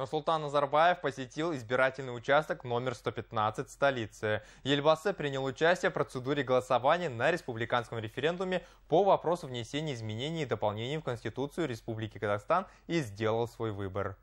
Нурсултан Назарбаев посетил избирательный участок номер 115 столицы. Ельбасы принял участие в процедуре голосования на республиканском референдуме по вопросу внесения изменений и дополнений в Конституцию Республики Казахстан и сделал свой выбор.